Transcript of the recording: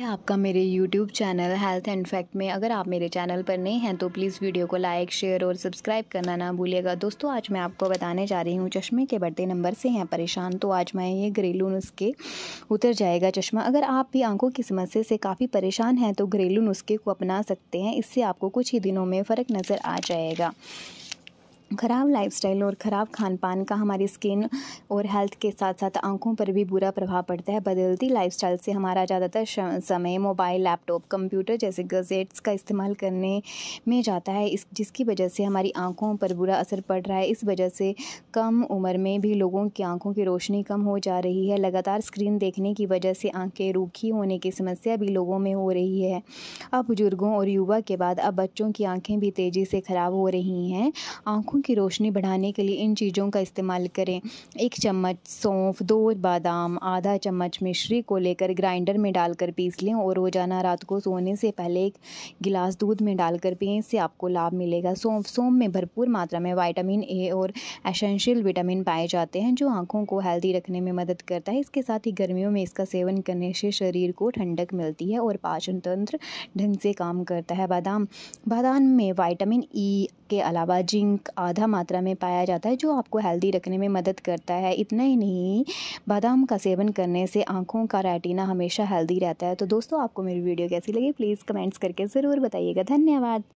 है आपका मेरे YouTube channel health and fact में अगर आप मेरे चैनल पर नए हैं तो प्लीज़ वीडियो को लाइक शेयर और सब्सक्राइब करना ना भूलिएगा दोस्तों आज मैं आपको बताने जा रही हूँ चश्मे के बढ़ते नंबर से हैं परेशान तो आज मैं ये घरेलू नुस्खे उतर जाएगा चश्मा अगर आप भी आंखों की समस्या से काफ़ी परेशान हैं तो घरेलू नुस्खे को अपना सकते हैं इससे आपको कुछ ही दिनों में फ़र्क नज़र आ जाएगा खराब लाइफस्टाइल और ख़राब खान पान का हमारी स्किन और हेल्थ के साथ साथ आंखों पर भी बुरा प्रभाव पड़ता है बदलती लाइफस्टाइल से हमारा ज़्यादातर समय मोबाइल लैपटॉप कंप्यूटर जैसे गजेट्स का इस्तेमाल करने में जाता है इस जिसकी वजह से हमारी आंखों पर बुरा असर पड़ रहा है इस वजह से कम उम्र में भी लोगों की आंखों की रोशनी कम हो जा रही है लगातार स्क्रीन देखने की वजह से आंखें रूखी होने की समस्या भी लोगों में हो रही है अब बुज़ुर्गों और युवा के बाद अब बच्चों की आँखें भी तेज़ी से ख़राब हो रही हैं आँखों आँखों की रोशनी बढ़ाने के लिए इन चीज़ों का इस्तेमाल करें एक चम्मच सौंफ दो बादाम आधा चम्मच मिश्री को लेकर ग्राइंडर में डालकर पीस लें और रोज़ाना रात को सोने से पहले एक गिलास दूध में डालकर पिए इससे आपको लाभ मिलेगा सौंफ सौंफ में भरपूर मात्रा में वाइटामिन ए और एसेंशियल विटामिन पाए जाते हैं जो आँखों को हेल्दी रखने में मदद करता है इसके साथ ही गर्मियों में इसका सेवन करने से शरीर को ठंडक मिलती है और पाचन तंत्र ढंग से काम करता है बादाम बादाम में वाइटामिन ई के अलावा जिंक आधा मात्रा में पाया जाता है जो आपको हेल्दी रखने में मदद करता है इतना ही नहीं बादाम का सेवन करने से आँखों का रेटिना हमेशा हेल्दी रहता है तो दोस्तों आपको मेरी वीडियो कैसी लगी प्लीज़ कमेंट्स करके ज़रूर बताइएगा धन्यवाद